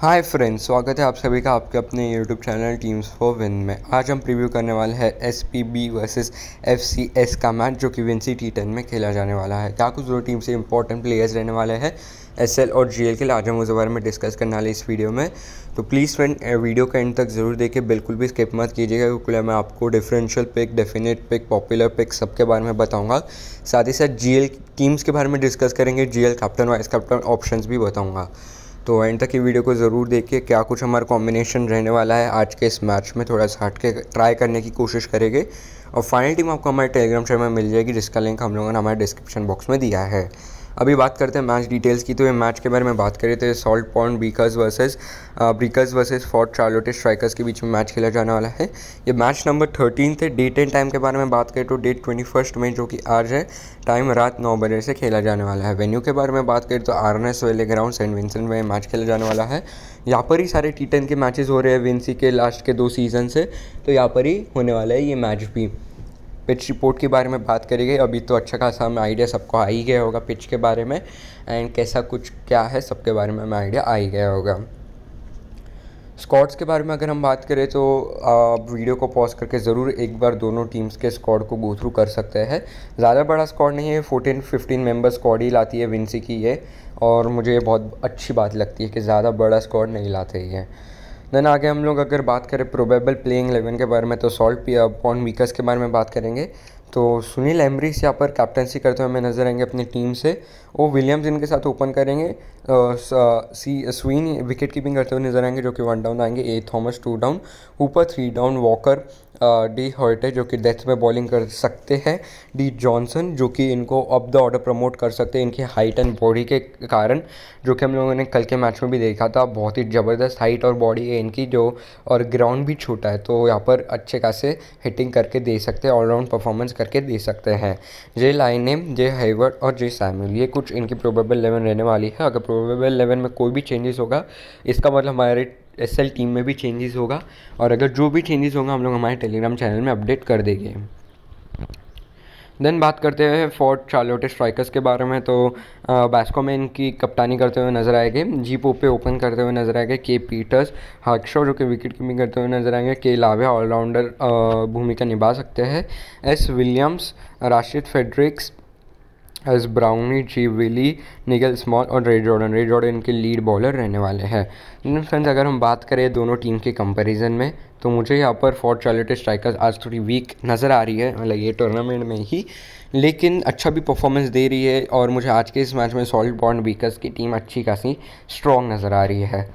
Hi friends स्वागत है आप सभी का आपके अपने YouTube channel teams for win में आज हम प्रीव्यू करने वाले हैं S P B versus F C S का मैच जो कि विन सी टी टेन में खेला जाने वाला है क्या कुछ दोनों टीम से इंपॉर्टेंट प्लेयर्स रहने वाले हैं एस एल और जी एल के लिए आज हम उस बारे में डिस्कस करने वाले इस वीडियो में तो प्लीज़ फ्रेंड वीडियो का एंड तक ज़रूर देखिए बिल्कुल भी स्किप मत कीजिएगा क्योंकि मैं आपको differential pick definite pick popular pick सबके बारे में बताऊँगा साथ ही साथ जी एल टीम्स के बारे में डिस्कस करेंगे G L captain vice captain option भी बताऊँगा तो एंड तक की वीडियो को ज़रूर देखिए क्या कुछ हमारा कॉम्बिनेशन रहने वाला है आज के इस मैच में थोड़ा सा हट के ट्राई करने की कोशिश करेंगे और फाइनल टीम आपको हमारे टेलीग्राम चैनल में मिल जाएगी जिसका लिंक हम लोगों ने हमारे डिस्क्रिप्शन बॉक्स में दिया है अभी बात करते हैं मैच डिटेल्स की तो ये मैच के बारे में बात करें तो Salt Point breakers versus breakers versus Fort Charlotte Strikers के बीच में मैच खेला जाने वाला है ये match number thirteen the date and time के बारे में बात करें तो डेट ट्वेंटी फर्स्ट में जो कि आज है टाइम रात नौ बजे से खेला जाने वाला है वेन्यू के बारे में बात करें तो Arnos Vale ground Saint Vincent में मैच खेला जाने वाला है यहाँ पर ही सारे टी टेन के मैचेज हो रहे हैं विंसी के लास्ट के दो सीज़न से तो यहाँ पर ही होने वाला है ये मैच भी पिच रिपोर्ट के बारे में बात करी गई अभी तो अच्छा खासा हमें आइडिया सबको आ ही गया होगा पिच के बारे में एंड कैसा कुछ क्या है सबके बारे में हमें आइडिया आ ही गया होगा स्कॉट्स के बारे में अगर हम बात करें तो आप वीडियो को पॉज करके ज़रूर एक बार दोनों टीम्स के स्कॉड को गो थ्रू कर सकते हैं ज़्यादा बड़ा स्कॉड नहीं है फोर्टीन फिफ्टीन मेम्बर स्कॉड ही लाती है विंसी की ये और मुझे ये बहुत अच्छी बात लगती है कि ज़्यादा बड़ा स्कॉड नहीं लाते ये देन आगे हम लोग अगर बात करें प्रोबेबल प्लेइंग इलेवन के बारे में तो सॉल्ट पॉन वीकर्स के बारे में बात करेंगे तो सुनील एमरीस यहाँ पर कैप्टनसी करते हुए हमें नजर आएंगे अपनी टीम से वो विलियम्स इनके साथ ओपन करेंगे सी स्वीन विकेट कीपिंग करते हुए नजर आएंगे जो कि वन डाउन आएंगे ए थॉमस टू डाउन ऊपर three down Walker D Hearty जो कि डेथ में बॉलिंग कर सकते हैं डी जॉनसन जो कि इनको अप द ऑर्डर प्रमोट कर सकते हैं इनकी हाइट एंड बॉडी के कारण जो कि हम लोगों ने कल के मैच में भी देखा था बहुत ही ज़बरदस्त हाइट और बॉडी है इनकी जो और ग्राउंड भी छोटा है तो यहाँ पर अच्छे खासे हिटिंग करके दे सकते हैं ऑलराउंड परफॉर्मेंस करके दे सकते हैं जे नेम जे हेवर्ड और जे सैम्यूल ये कुछ इनकी प्रोबेबल इलेवन रहने वाली है अगर प्रोबेबल इलेवन में कोई भी चेंजेस होगा इसका मतलब हमारे एस टीम में भी चेंजेस होगा और अगर जो भी चेंजेस होगा हम लोग हमारे टेलीग्राम चैनल में अपडेट कर देंगे देन बात करते हैं फोर्ट चार्लोटे स्ट्राइकर्स के बारे में तो बैस्को में इनकी कप्तानी करते हुए नजर आएंगे जी पोपे ओपन करते हुए नजर आएंगे के पीटर्स हार्कशॉ जो कि विकेट कीपिंग करते हुए नजर आएंगे के लावे ऑलराउंडर भूमिका निभा सकते हैं S Williams Rashid Fredericks S Browne Willie Nigel Small और रेड जॉर्डन रेड जॉर्डन इनके लीड बॉलर रहने वाले हैं फ्रेंड्स अगर हम बात करें दोनों टीम के कंपैरिजन में तो मुझे यहाँ पर फोर्ट चार्लेट स्ट्राइकर्स आज थोड़ी वीक नज़र आ रही है मतलब ये टूर्नामेंट में ही लेकिन अच्छा भी परफॉर्मेंस दे रही है और मुझे आज के इस मैच में सॉल्ट बॉन्ड वीकर्स की टीम अच्छी खासी स्ट्रॉन्ग नज़र आ रही है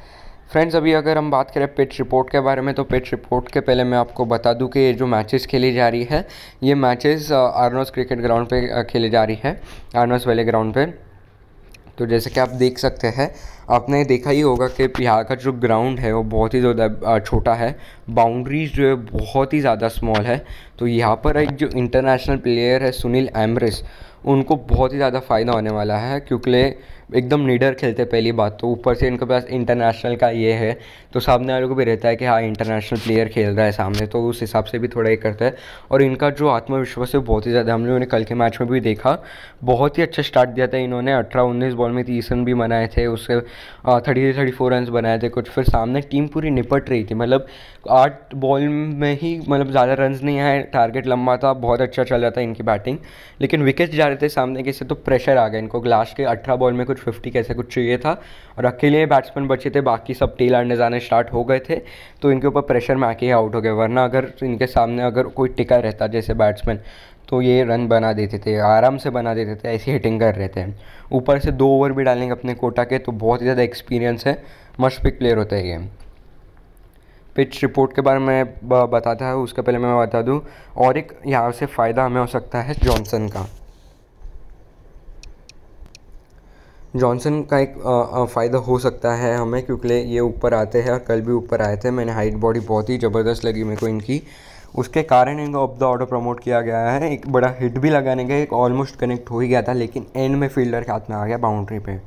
फ्रेंड्स अभी अगर हम बात करें पिच रिपोर्ट के बारे में तो पिच रिपोर्ट के पहले मैं आपको बता दूं कि ये जो मैचेस खेली जा रही है ये मैचेस आर्नोस क्रिकेट ग्राउंड पे खेली जा रही है आर्नोस वाले ग्राउंड पे तो जैसे कि आप देख सकते हैं आपने देखा ही होगा कि यहाँ का जो ग्राउंड है वो बहुत ही ज़्यादा छोटा है बाउंड्रीज जो है बहुत ही ज़्यादा स्मॉल है तो यहाँ पर एक जो इंटरनेशनल प्लेयर है सुनील एमरिस उनको बहुत ही ज़्यादा फ़ायदा होने वाला है क्योंकि एकदम निडर खेलते पहली बात तो ऊपर से इनके पास इंटरनेशनल का ये है तो सामने वालों को भी रहता है कि हाँ इंटरनेशनल प्लेयर खेल रहा है सामने तो उस हिसाब से भी थोड़ा ये करता है और इनका जो आत्मविश्वास है बहुत ही ज़्यादा हम लोगों ने कल के मैच में भी देखा बहुत ही अच्छा स्टार्ट दिया था इन्होंने अठारह उन्नीस बॉल में तीस रन भी बनाए थे उससे thirty three thirty four run बनाए थे कुछ फिर सामने टीम पूरी निपट रही थी मतलब आठ बॉल में ही मतलब ज़्यादा रन नहीं आए टारगेट लंबा था बहुत अच्छा चल रहा था इनकी बैटिंग लेकिन विकेट जा रहे थे सामने किसी तो प्रेशर आ गया इनको ग्लास के अठारह बॉल में कुछ फिफ्टी कैसे कुछ चाहिए था और अकेले बैट्समैन बचे थे बाकी सब टेल आने जाने स्टार्ट हो गए थे तो इनके ऊपर प्रेशर में आके ही आउट हो गए वरना अगर इनके सामने अगर कोई टिका रहता जैसे बैट्समैन तो ये रन बना देते थे आराम से बना देते थे ऐसी हिटिंग कर रहे थे ऊपर से दो ओवर भी डालेंगे अपने कोटा के तो बहुत ही ज़्यादा एक्सपीरियंस है मस्ट पिक प्लेयर होता है ये पिच रिपोर्ट के बारे में बताता है उसका पहले मैं बता दूं और एक यहाँ से फ़ायदा हमें हो सकता है जॉनसन का जॉनसन का एक फ़ायदा हो सकता है हमें क्योंकि ये ऊपर आते हैं और कल भी ऊपर आए थे मैंने हाइट बॉडी बहुत ही ज़बरदस्त लगी मेरे को इनकी उसके कारण इनको ऑफ द ऑर्डर प्रमोट किया गया है एक बड़ा हिट भी लगाने का एक ऑलमोस्ट कनेक्ट हो ही गया था लेकिन एंड में फील्डर के हाथ में आ गया बाउंड्री पे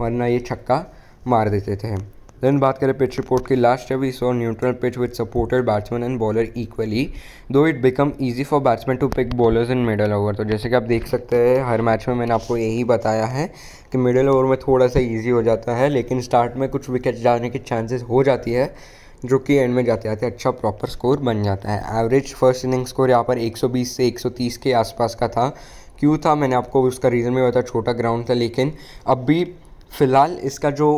वरना ये छक्का मार देते थे देन बात करें पिच रिपोर्ट की last year we saw neutral pitch with supported batsman and bowler equally though it become easy for batsman to pick bowlers in middle over तो जैसे कि आप देख सकते हैं हर मैच में मैंने आपको यही बताया है कि मिडल ओवर में थोड़ा सा ईजी हो जाता है लेकिन स्टार्ट में कुछ विकेट जाने की चांसेस हो जाती है जो कि एंड में जाते जाते अच्छा प्रॉपर स्कोर बन जाता है एवरेज फर्स्ट इनिंग स्कोर यहाँ पर 120 से 130 के आसपास का था क्यों था मैंने आपको उसका रीज़न भी बताया छोटा ग्राउंड था लेकिन अब भी फ़िलहाल इसका जो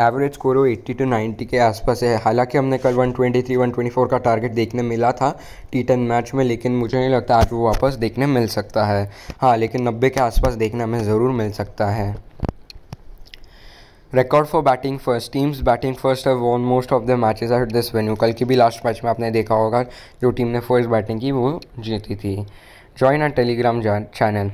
एवरेज स्कोर वो 80 टू 90 के आसपास है हालांकि हमने कल 123 124 का टारगेट देखने मिला था टी टेन मैच में लेकिन मुझे नहीं लगता आज वो वापस देखने मिल सकता है हाँ लेकिन 90 के आसपास देखने हमें ज़रूर मिल सकता है record for batting first teams batting first has won most of the matches at this venue कल की भी लास्ट मैच में आपने देखा होगा जो टीम ने फर्स्ट बैटिंग की वो जीती थी जॉइन आर टेलीग्राम चैनल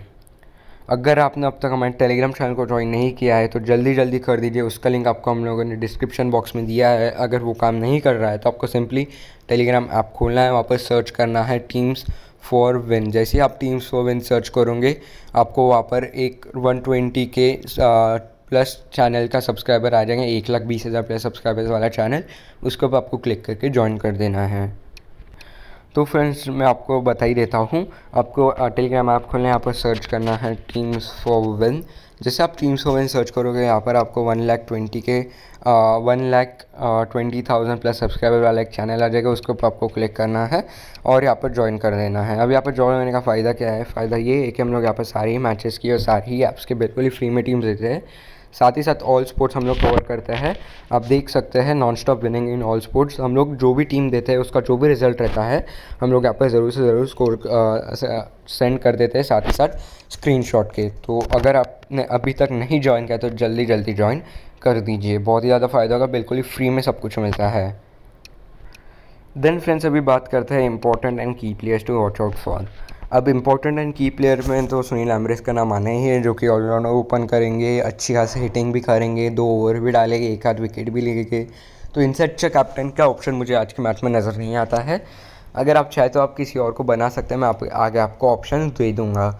अगर आपने अब तक हमारे टेलीग्राम चैनल को ज्वाइन नहीं किया है तो जल्दी जल्दी कर दीजिए उसका लिंक आपको हम लोगों ने डिस्क्रिप्शन बॉक्स में दिया है अगर वो काम नहीं कर रहा है तो आपको सिंपली टेलीग्राम ऐप खोलना है वहाँ पर सर्च करना है टीम्स फॉर विन जैसे आप टीम्स फॉर विन सर्च करोगे आपको वहाँ पर एक वन ट्वेंटी के प्लस चैनल का सब्सक्राइबर आ जाएंगे एक लाख बीस हज़ार प्लस सब्सक्राइबर्स वाला चैनल उसको आपको क्लिक करके ज्वाइन कर देना है तो फ्रेंड्स मैं आपको बता ही देता हूँ आपको टेलीग्राम ऐप है यहाँ पर सर्च करना है टीम्स फॉर विन जैसे आप टीम्स फॉर विन सर्च करोगे यहाँ पर आपको वन लैख ट्वेंटी के one lakh twenty thousand plus subscriber वाला एक चैनल आ जाएगा उसके ऊपर आपको क्लिक करना है और यहाँ पर ज्वाइन कर देना है अब यहाँ पर ज्वाइन होने का फ़ायदा क्या है फ़ायदा ये है कि हम लोग यहाँ पर सारी मैचेस की और सारी ऐप्स के बिल्कुल ही फ्री में टीम्स देते हैं साथ ही साथ ऑल स्पोर्ट्स हम लोग कवर करते हैं आप देख सकते हैं non stop winning in all sports हम लोग जो भी टीम देते हैं उसका जो भी रिजल्ट रहता है हम लोग यहाँ पर ज़रूर से ज़रूर स्कोर सेंड कर देते हैं साथ ही साथ शॉट के तो अगर आपने अभी तक नहीं ज्वाइन किया तो जल्दी जल्दी ज्वाइन कर दीजिए बहुत ही ज़्यादा फ़ायदा होगा बिल्कुल ही फ्री में सब कुछ मिलता है देन फ्रेंड्स अभी बात करते हैं important and key players to watch out for अब इम्पोर्टेंट एंड की प्लेयर में तो सुनील एमरेस का नाम आना ही है जो कि ऑलराउंडर ओपन करेंगे अच्छी खासी हिटिंग भी करेंगे दो ओवर भी डालेंगे एक आध विकेट भी लेंगे तो इनसे अच्छा कैप्टन का ऑप्शन मुझे आज के मैच में नज़र नहीं आता है अगर आप चाहें तो आप किसी और को बना सकते हैं मैं आप आगे आपको ऑप्शन दे दूँगा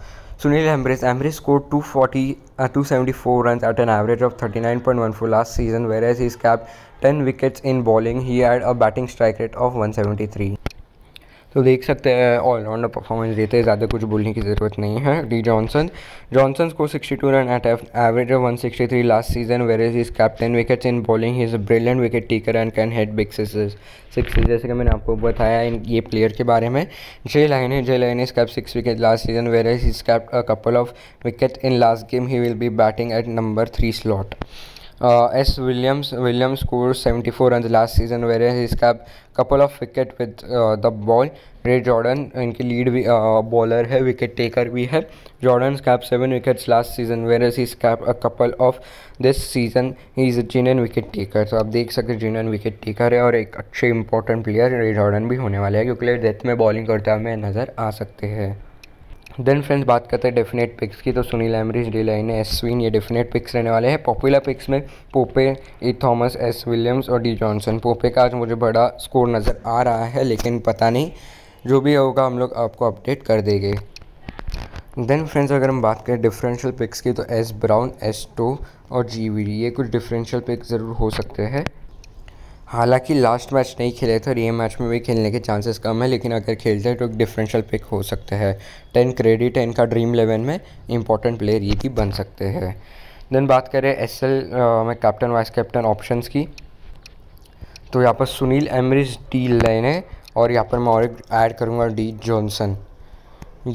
सुनील एम्ब्रेस को score forty two seventy four run at an average of thirty nine point one four last season whereas is cap ten wickets in bowling he had a batting strike rate of one seventy three तो देख सकते हैं allrounder performance देते हैं ज़्यादा कुछ बोलने की ज़रूरत नहीं है डी जॉनसन जॉनसन को 62 run at average of three last season whereas is कैप्टन wickets in bowling he is brilliant wicket taker and can hit big sixes six जैसे कि मैंने आपको बताया इन ये प्लेयर के बारे में J Line J Line is cap six wicket last season whereas is capped couple of wicket in last game he will be batting at number three slot Uh, S. Williams Williams scored 74 runs last season, whereas he grabbed couple of wicket with the ball Ray Jordan इनकी lead भी bowler uh, है wicket taker भी है Jordan cap seven wickets last season whereas cap a couple of this season he is a genuine wicket taker तो आप देख सकते हैं जीनियन विकेट टेकर है और एक अच्छे इंपॉर्टेंट प्लेयर रे जॉर्डन भी होने वाले हैं क्योंकि डेथ में बॉलिंग करते हुए नज़र आ सकते हैं देन फ्रेंड्स बात करते हैं डेफिनेट पिक्स की तो सुनील एमरीज एस एसविन ये डेफिनेट पिक्स रहने वाले हैं पॉपुलर पिक्स में Pope E Thomas S Williams और डी जॉनसन पोपे का आज मुझे बड़ा स्कोर नज़र आ रहा है लेकिन पता नहीं जो भी होगा हम लोग आपको अपडेट कर देंगे देन फ्रेंड्स अगर हम बात करें डिफरेंशियल पिक्स की तो एस ब्राउन एस टो और जी वी ये कुछ डिफरेंशियल पिक्स ज़रूर हो सकते हैं हालांकि लास्ट मैच नहीं खेले थे और ये मैच में भी खेलने के चांसेस कम है लेकिन अगर खेलते हैं तो एक डिफरेंशियल पिक हो सकते हैं टेन क्रेडिट टेन इनका ड्रीम इलेवन में इंपॉर्टेंट प्लेयर ये भी बन सकते हैं देन बात करें एस एल में कैप्टन वाइस कैप्टन ऑप्शंस की तो यहाँ पर सुनील एमरिज डी लेने है और यहाँ पर मैं और ऐड करूँगा डी जॉनसन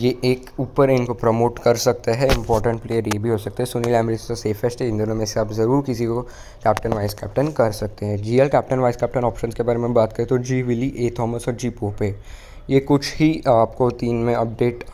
ये एक ऊपर इनको प्रमोट कर सकता है इंपॉर्टेंट प्लेयर ये भी हो सकता है सुनील एमरिस तो सेफेस्ट है इन दोनों में से आप ज़रूर किसी को कैप्टन वाइस कैप्टन कर सकते हैं GL captain vice captain option के बारे में बात करें तो जी विली ए थॉमस और जी पोपे ये कुछ ही आपको तीन में अपडेट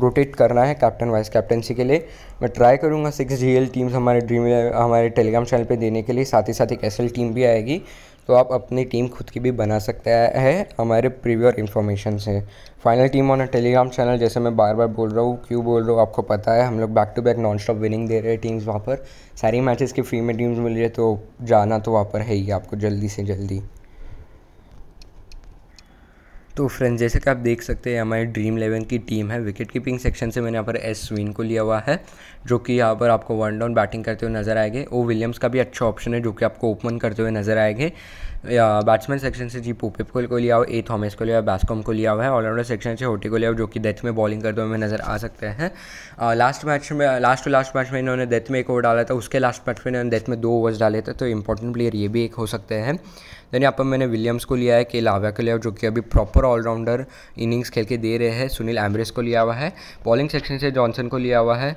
रोटेट करना है कैप्टन वाइस कैप्टनसी के लिए मैं ट्राई करूँगा सिक्स जी टीम्स हमारे ड्रीम हमारे टेलीग्राम चैनल पर देने के लिए साथ ही साथ एक एस टीम भी आएगी तो आप अपनी टीम खुद की भी बना सकते हैं हमारे प्रीवियर इन्फॉर्मेशन से final team on Telegram channel जैसे मैं बार बार बोल रहा हूँ क्यों बोल रहा हूँ आपको पता है हम लोग back to back non stop winning दे रहे हैं टीम्स वहाँ पर सारी मैचेस की फ्री में टीम्स मिल रही है तो जाना तो वहाँ पर है ही आपको जल्दी से जल्दी तो फ्रेंड्स जैसे कि आप देख सकते हैं हमारी ड्रीम इलेवन की टीम है विकेट कीपिंग सेक्शन से मैंने यहाँ पर एस स्वीन को लिया हुआ है जो कि यहाँ पर आपको वन डाउन बैटिंग करते हुए नजर आएंगे ओ विलियम्स का भी अच्छा ऑप्शन है जो कि आपको ओपन करते हुए नजर आएंगे बैट्समैन सेक्शन से जी पोपेप को लिया हो ए थॉमस को लिया बैस्कॉम को लिया हुआ है ऑलराउंडर सेक्शन से होटी को लिया हुआ जो कि डेथ में बॉलिंग करते हुए हमें नज़र आ सकते हैं लास्ट मैच में लास्ट टू लास्ट मैच में इन्होंने डेथ में एक ओवर डाला था उसके लास्ट मैच में इन्होंने डेथ में दो ओवर्स डाले थे तो इंपॉर्टेंट प्लेयर ये भी एक हो सकते हैं देन यहाँ पर मैंने विलियम्स को लिया है के लाव्या को लिया जो कि अभी प्रॉपर ऑलराउंडर इनिंग्स खेल के दे रहे हैं सुनील एम्ब्रेस को लिया हुआ है बॉलिंग सेक्शन से जॉनसन को लिया हुआ है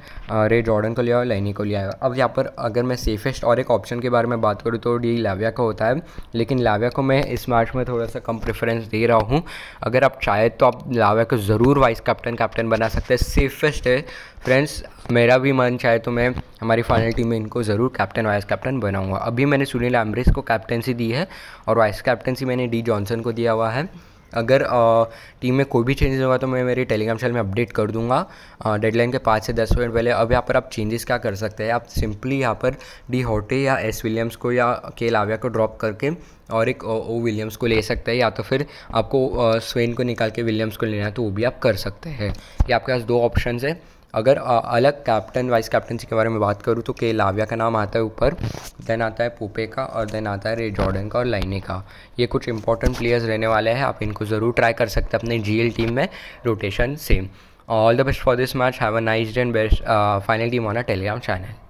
रे जॉर्डन को लिया हुआ लाइनी को लिया हुआ अब यहाँ पर अगर मैं सेफेस्ट और एक ऑप्शन के बारे में बात करूँ तो डी लाव्या का होता है लेकिन लेकिन लाव्या को मैं इस मैच में थोड़ा सा कम प्रेफरेंस दे रहा हूँ अगर आप चाहे तो आप लाव्या को ज़रूर वाइस कैप्टन कैप्टन बना सकते हैं सेफेस्ट है फ्रेंड्स मेरा भी मन चाहे तो मैं हमारी फाइनल टीम में इनको ज़रूर कैप्टन वाइस कैप्टन बनाऊँगा अभी मैंने सुनील एम्ब्रेस को कैप्टनसी दी है और वाइस कैप्टनसी मैंने डी जॉनसन को दिया हुआ है अगर टीम में कोई भी चेंजेस होगा तो मैं मेरे टेलीग्राम चैनल में अपडेट कर दूंगा डेडलाइन के पाँच से दस मिनट पहले अब यहाँ पर आप चेंजेस क्या कर सकते हैं आप सिंपली यहाँ पर डी होटे या एस विलियम्स को या के लाविया को ड्रॉप करके और एक ओ विलियम्स को ले सकते हैं या तो फिर आपको स्वेन को निकाल के विलियम्स को लेना है तो वो भी आप कर सकते हैं ये आपके पास दो ऑप्शन है अगर अलग कैप्टन वाइस कैप्टनसी के बारे में बात करूँ तो के लाविया का नाम आता है ऊपर देन आता है पोपे का और देन आता है रे जॉर्डन का और लाइने का ये कुछ इंपॉर्टेंट प्लेयर्स रहने वाले हैं आप इनको ज़रूर ट्राई कर सकते हैं अपने जी टीम में rotation same all the best for this match have a nice day and best final team on a Telegram channel